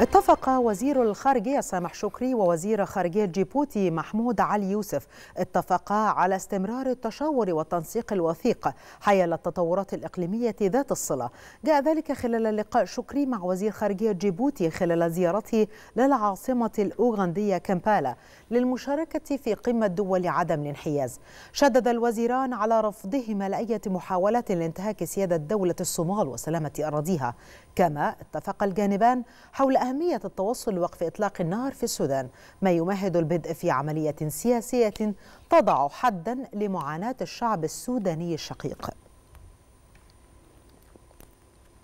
اتفق وزير الخارجية سامح شكري ووزير خارجية جيبوتي محمود علي يوسف اتفقا على استمرار التشاور والتنسيق الوثيق حيال التطورات الإقليمية ذات الصلة جاء ذلك خلال لقاء شكري مع وزير خارجية جيبوتي خلال زيارته للعاصمة الأوغندية كامبالا للمشاركة في قمة دول عدم الانحياز شدد الوزيران على رفضهما لأية محاولات لانتهاك سيادة دولة الصومال وسلامة أراضيها كما اتفق الجانبان حول أهمية التوصل لوقف إطلاق النار في السودان ما يمهد البدء في عملية سياسية تضع حدا لمعاناة الشعب السوداني الشقيق